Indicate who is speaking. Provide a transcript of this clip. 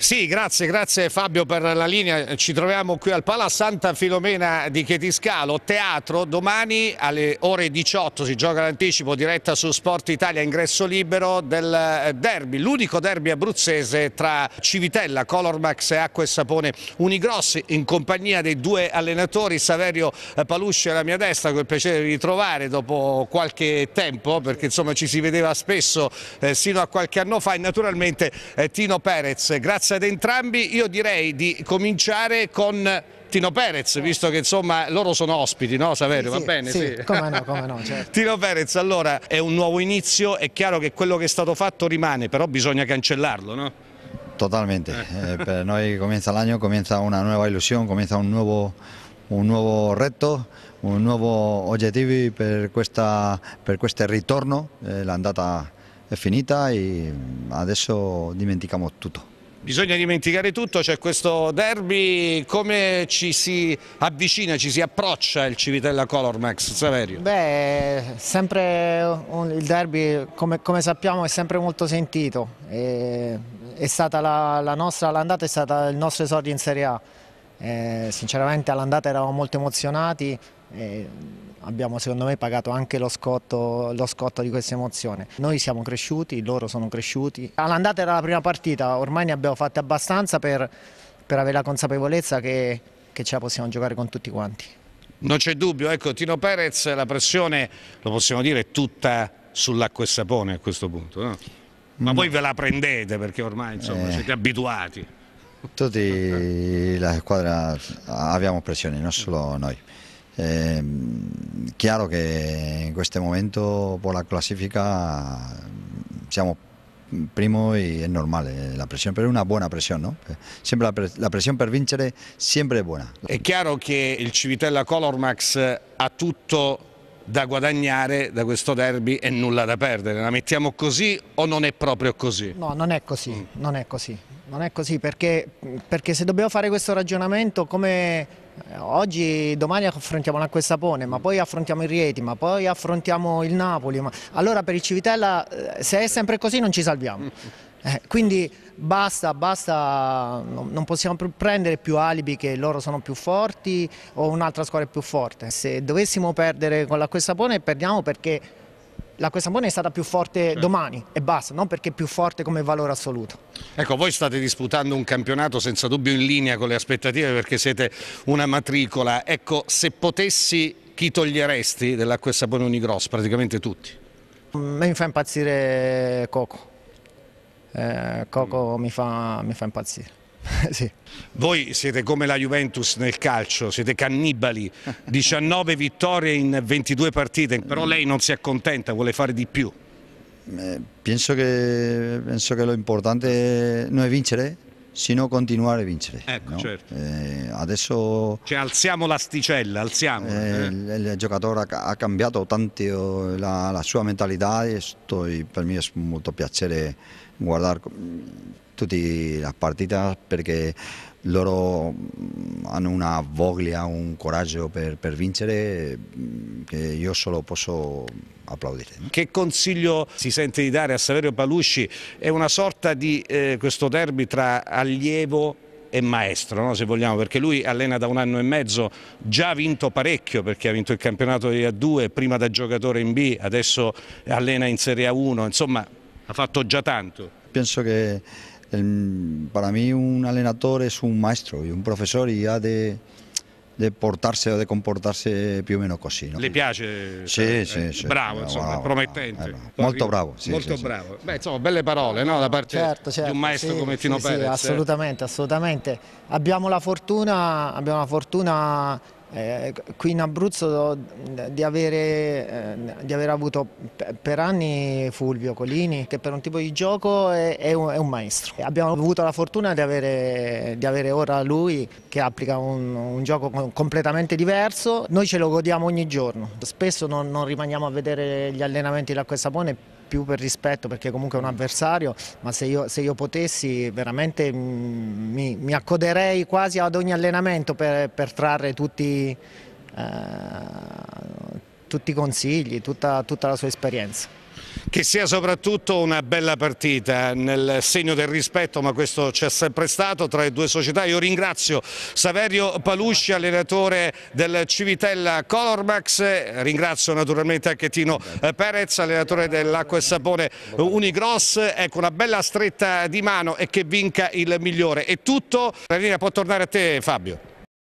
Speaker 1: Sì, grazie, grazie Fabio per la linea. Ci troviamo qui al Pala Santa Filomena di Chetiscalo, teatro. Domani alle ore 18 si gioca l'anticipo diretta su Sport Italia, ingresso libero del eh, derby, l'unico derby abruzzese tra Civitella, Colormax e Acqua e Sapone Unigrossi, in compagnia dei due allenatori, Saverio eh, Palusci alla mia destra, il piacere di ritrovare dopo qualche tempo, perché insomma ci si vedeva spesso eh, sino a qualche anno fa, e naturalmente eh, Tino Perez. Grazie ad entrambi io direi di cominciare con Tino Perez, visto che insomma loro sono ospiti, no Saverio? Sì, Va bene? Sì, sì. come no,
Speaker 2: come no. Certo.
Speaker 1: Tino Perez, allora è un nuovo inizio, è chiaro che quello che è stato fatto rimane, però bisogna cancellarlo, no?
Speaker 3: Totalmente, eh. eh per noi comienza l'anno, año, comienza una nuova illusione, comienza un nuovo, un nuevo reto, un nuovo obiettivo per, questa, per questo ritorno, eh, l'andata è finita e adesso dimentichiamo tutto.
Speaker 1: Bisogna dimenticare tutto, c'è questo derby, come ci si avvicina, ci si approccia il Civitella Color Max Saverio?
Speaker 2: Beh, sempre un, il derby come, come, sappiamo è sempre molto sentito, è, è stata la, la nostra, l'andata è stata il nostro esordio in Serie A, eh, sinceramente all'andata eravamo molto emozionati, eh, abbiamo secondo me pagato anche lo scotto, lo scotto, di questa emozione. Noi siamo cresciuti, loro sono cresciuti. All'andata era la prima partita, ormai ne abbiamo fatte abbastanza per, per avere la consapevolezza che, che ce la possiamo giocare con tutti quanti.
Speaker 1: Non c'è dubbio, ecco Tino Perez, la pressione lo possiamo dire è tutta sull'acqua e sapone a questo punto, no? Ma mm. voi ve la prendete perché ormai insomma, eh. siete abituati.
Speaker 3: Tutti la squadra abbiamo pressione, non solo noi. Eh, chiaro che in questo momento con la classifica siamo primo e è normale la pressione, però è una buona pressione, ¿no? Siempre la, pres la presión per vincere sempre è buona.
Speaker 1: È chiaro che il Civitella Colormax ha tutto da guadagnare da questo derby e nulla da perdere. La mettiamo così o non è proprio così?
Speaker 2: No, non è così, non è così. Non è così perché, perché se dobbiamo fare questo ragionamento come Oggi, domani affrontiamo l'acqua sapone, ma poi affrontiamo il Rieti, ma poi affrontiamo il Napoli. Ma... Allora per il Civitella, eh, se è sempre così non ci salviamo. Eh, quindi basta, basta, non possiamo più prendere più alibi che loro sono più forti o un'altra squadra è più forte. Se dovessimo perdere con l'acqua sapone perdiamo perché la e sapone è stata più forte certo. domani e basta, non perché è più forte come valore assoluto.
Speaker 1: Ecco, voi state disputando un campionato senza dubbio in linea con le aspettative perché siete una matricola. Ecco, se potessi chi toglieresti della e sapone Unigross? Praticamente tutti.
Speaker 2: A mm, me mi fa impazzire Coco. Eh, Coco mm. mi, fa, mi fa impazzire. sì.
Speaker 1: Voi siete come la Juventus nel calcio, siete cannibali, 19 vittorie in 22 partite, però lei non si accontenta, vuole fare di più.
Speaker 3: penso, che, penso che, lo importante non è vincere, sino continuare a vincere. Ecco, no? certo. eh, adesso... Cioè alziamo l'asticella, alziamo. Eh, eh. il, il, giocatore ha, ha cambiato tanto la, la, sua mentalità e sto, per me è molto piacere guardare tutte le partite perché loro mm, hanno una voglia, un coraggio per, per vincere mm, che io solo posso applaudire.
Speaker 1: Che consiglio si sente di dare a Saverio Palucci? È una sorta di eh, questo derby tra allievo e maestro, no? se vogliamo, perché lui allena da un anno e mezzo, già ha vinto parecchio perché ha vinto il campionato di A2, prima da giocatore in B, adesso allena in Serie A1, insomma ha fatto già tanto.
Speaker 3: Penso che el, para mí un entrenador es un maestro y un profesor y ha de, de portarsi o de comportarsi più o meno così. No?
Speaker 1: Le piace? Sì, cioè, sì, sì. Bravo, insomma, eh, bravo, promettente. Bravo. Molto bravo. Sì, molto sì, bravo. Sì. Beh, insomma, belle parole no? da parte certo, certo, di un certo, maestro come Tino Perez. Eh. assolutamente,
Speaker 2: assolutamente. Abbiamo la fortuna, abbiamo la fortuna eh, qui in Abruzzo eh, di, avere, eh, di aver avuto per anni Fulvio Colini che per un tipo di gioco è, è, un, è un, maestro. Abbiamo avuto la fortuna di avere, di avere ora lui che applica un, un, gioco completamente diverso. Noi ce lo godiamo ogni giorno. Spesso non, non rimaniamo a vedere gli allenamenti da questa Sapone più per rispetto perché comunque è un avversario, ma se io, se io potessi veramente mm, mi, mi, accoderei quasi ad ogni allenamento per, per trarre tutti eh, tutti, i consigli, tutta, tutta la sua esperienza.
Speaker 1: Che sia soprattutto una bella partita nel segno del rispetto, ma questo c'è sempre stato tra le due società. Io ringrazio Saverio Palusci, allenatore del Civitella Colormax, ringrazio naturalmente anche Tino Perez, allenatore dell'Acqua e Sapone Unigross. Ecco, una bella stretta di mano e che vinca il migliore. È tutto, la linea può tornare a te Fabio.